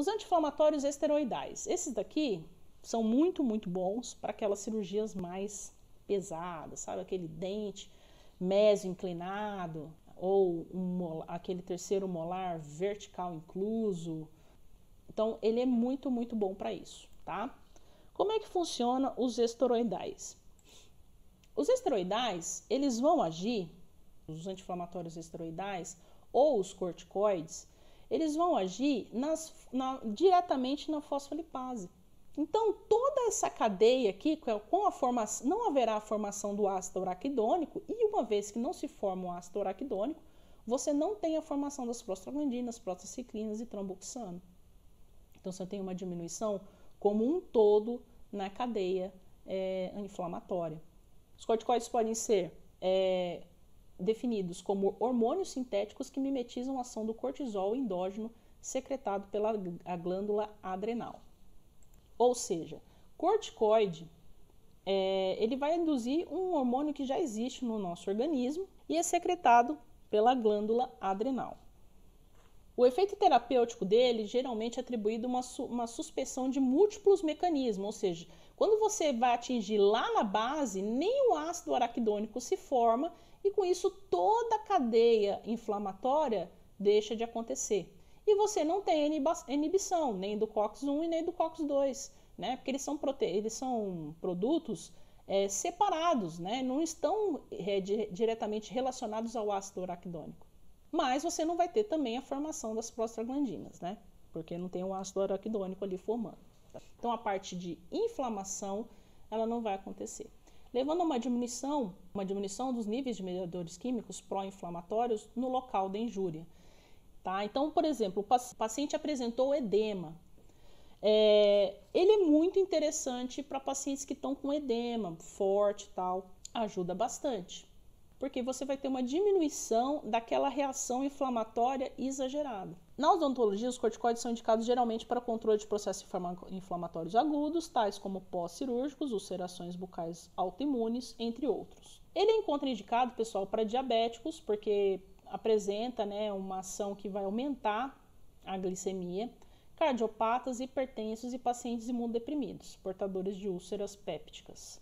Os anti-inflamatórios esteroidais, esses daqui são muito, muito bons para aquelas cirurgias mais pesadas, sabe? Aquele dente meso inclinado ou um, aquele terceiro molar vertical incluso. Então, ele é muito, muito bom para isso, tá? Como é que funciona os esteroidais? Os esteroidais, eles vão agir, os anti-inflamatórios esteroidais ou os corticoides, eles vão agir nas, na, diretamente na fosfolipase. Então, toda essa cadeia aqui, é com a formação, não haverá a formação do ácido araquidônico, e uma vez que não se forma o ácido araquidônico, você não tem a formação das prostaglandinas, prostaciclinas e tromboxano. Então, você tem uma diminuição como um todo na cadeia é, eh, inflamatória. Os corticoides podem ser é, definidos como hormônios sintéticos que mimetizam a ação do cortisol endógeno secretado pela glândula adrenal. Ou seja, corticoide é, ele vai induzir um hormônio que já existe no nosso organismo e é secretado pela glândula adrenal. O efeito terapêutico dele geralmente é atribuído a uma, uma suspensão de múltiplos mecanismos, ou seja, quando você vai atingir lá na base, nem o ácido araquidônico se forma e com isso toda a cadeia inflamatória deixa de acontecer. E você não tem inibição nem do COX-1 e nem do COX-2, né? Porque eles são, prote... eles são produtos é, separados, né? Não estão é, di diretamente relacionados ao ácido araquidônico. Mas você não vai ter também a formação das prostaglandinas, né? Porque não tem o ácido araquidônico ali formando. Então a parte de inflamação ela não vai acontecer. Levando a uma diminuição, uma diminuição dos níveis de mediadores químicos pró-inflamatórios no local da injúria. Tá? Então, por exemplo, o paciente apresentou edema. É, ele é muito interessante para pacientes que estão com edema forte e tal, ajuda bastante porque você vai ter uma diminuição daquela reação inflamatória exagerada. Na odontologia, os corticoides são indicados geralmente para controle de processos inflamatórios agudos, tais como pós-cirúrgicos, ulcerações bucais autoimunes, entre outros. Ele é encontra indicado, pessoal, para diabéticos, porque apresenta né, uma ação que vai aumentar a glicemia, cardiopatas, hipertensos e pacientes imunodeprimidos, portadores de úlceras pépticas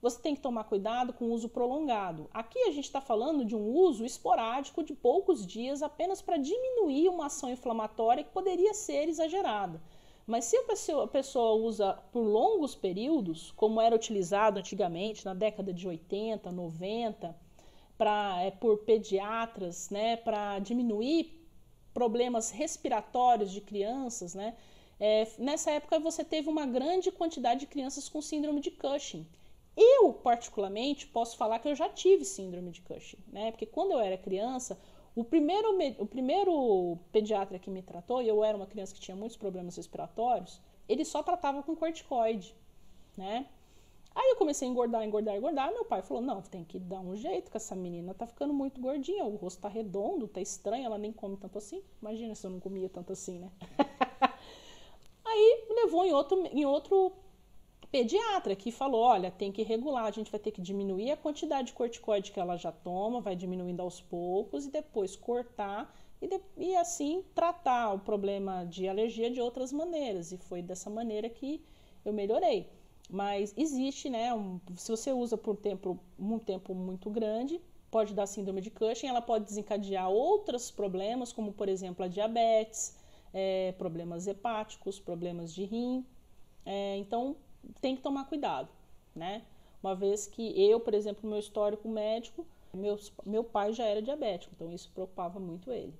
você tem que tomar cuidado com o uso prolongado. Aqui a gente está falando de um uso esporádico de poucos dias apenas para diminuir uma ação inflamatória que poderia ser exagerada. Mas se a pessoa usa por longos períodos, como era utilizado antigamente na década de 80, 90, pra, é, por pediatras, né, para diminuir problemas respiratórios de crianças, né, é, nessa época você teve uma grande quantidade de crianças com síndrome de Cushing, eu, particularmente, posso falar que eu já tive síndrome de Cushing, né? Porque quando eu era criança, o primeiro, o primeiro pediatra que me tratou, e eu era uma criança que tinha muitos problemas respiratórios, ele só tratava com corticoide, né? Aí eu comecei a engordar, engordar, engordar. Meu pai falou: não, tem que dar um jeito, que essa menina tá ficando muito gordinha, o rosto tá redondo, tá estranho, ela nem come tanto assim. Imagina se eu não comia tanto assim, né? Aí levou em outro, em outro pediatra que falou: olha, tem que regular, a gente vai ter que diminuir a quantidade de corticoide que ela já toma, vai diminuindo aos poucos e depois cortar e, de, e assim tratar o problema de alergia de outras maneiras. E foi dessa maneira que eu melhorei. Mas existe, né? Um, se você usa por um tempo, um tempo muito grande, pode dar síndrome de Cushing, ela pode desencadear outros problemas, como por exemplo a diabetes, é, problemas hepáticos, problemas de rim. É, então, tem que tomar cuidado, né? Uma vez que eu, por exemplo, meu histórico médico, meu, meu pai já era diabético, então isso preocupava muito ele.